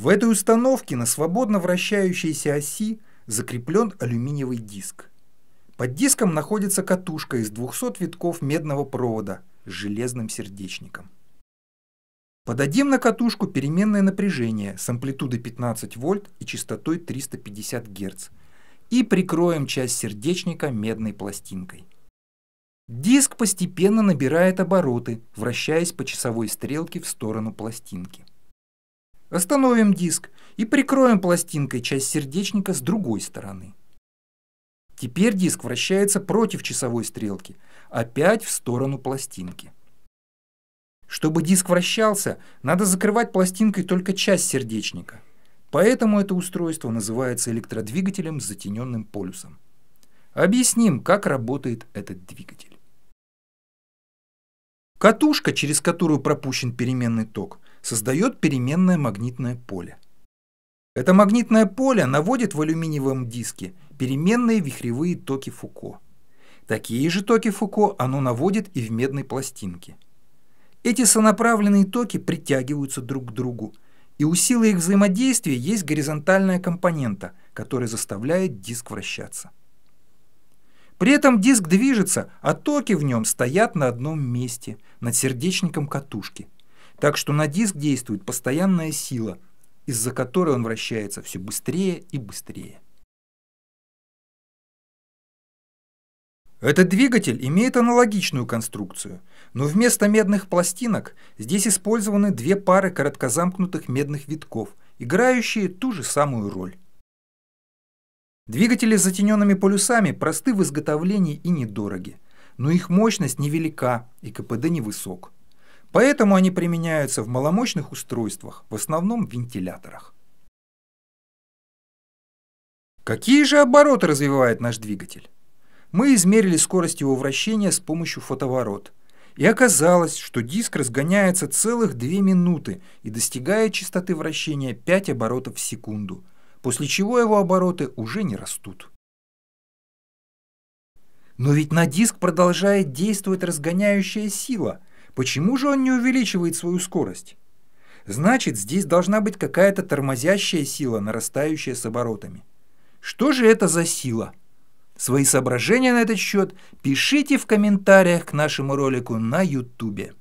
В этой установке на свободно вращающейся оси закреплен алюминиевый диск. Под диском находится катушка из 200 витков медного провода с железным сердечником. Подадим на катушку переменное напряжение с амплитудой 15 вольт и частотой 350 Гц и прикроем часть сердечника медной пластинкой. Диск постепенно набирает обороты, вращаясь по часовой стрелке в сторону пластинки. Остановим диск и прикроем пластинкой часть сердечника с другой стороны. Теперь диск вращается против часовой стрелки, опять в сторону пластинки. Чтобы диск вращался, надо закрывать пластинкой только часть сердечника. Поэтому это устройство называется электродвигателем с затененным полюсом. Объясним, как работает этот двигатель. Катушка, через которую пропущен переменный ток – создает переменное магнитное поле. Это магнитное поле наводит в алюминиевом диске переменные вихревые токи Фуко. Такие же токи Фуко оно наводит и в медной пластинке. Эти сонаправленные токи притягиваются друг к другу, и у силы их взаимодействия есть горизонтальная компонента, которая заставляет диск вращаться. При этом диск движется, а токи в нем стоят на одном месте, над сердечником катушки – так что на диск действует постоянная сила, из-за которой он вращается все быстрее и быстрее. Этот двигатель имеет аналогичную конструкцию, но вместо медных пластинок здесь использованы две пары короткозамкнутых медных витков, играющие ту же самую роль. Двигатели с затененными полюсами просты в изготовлении и недороги, но их мощность невелика и КПД невысок. Поэтому они применяются в маломощных устройствах, в основном в вентиляторах. Какие же обороты развивает наш двигатель? Мы измерили скорость его вращения с помощью фотоворот. И оказалось, что диск разгоняется целых 2 минуты и достигает частоты вращения 5 оборотов в секунду, после чего его обороты уже не растут. Но ведь на диск продолжает действовать разгоняющая сила – Почему же он не увеличивает свою скорость? Значит, здесь должна быть какая-то тормозящая сила, нарастающая с оборотами. Что же это за сила? Свои соображения на этот счет пишите в комментариях к нашему ролику на YouTube.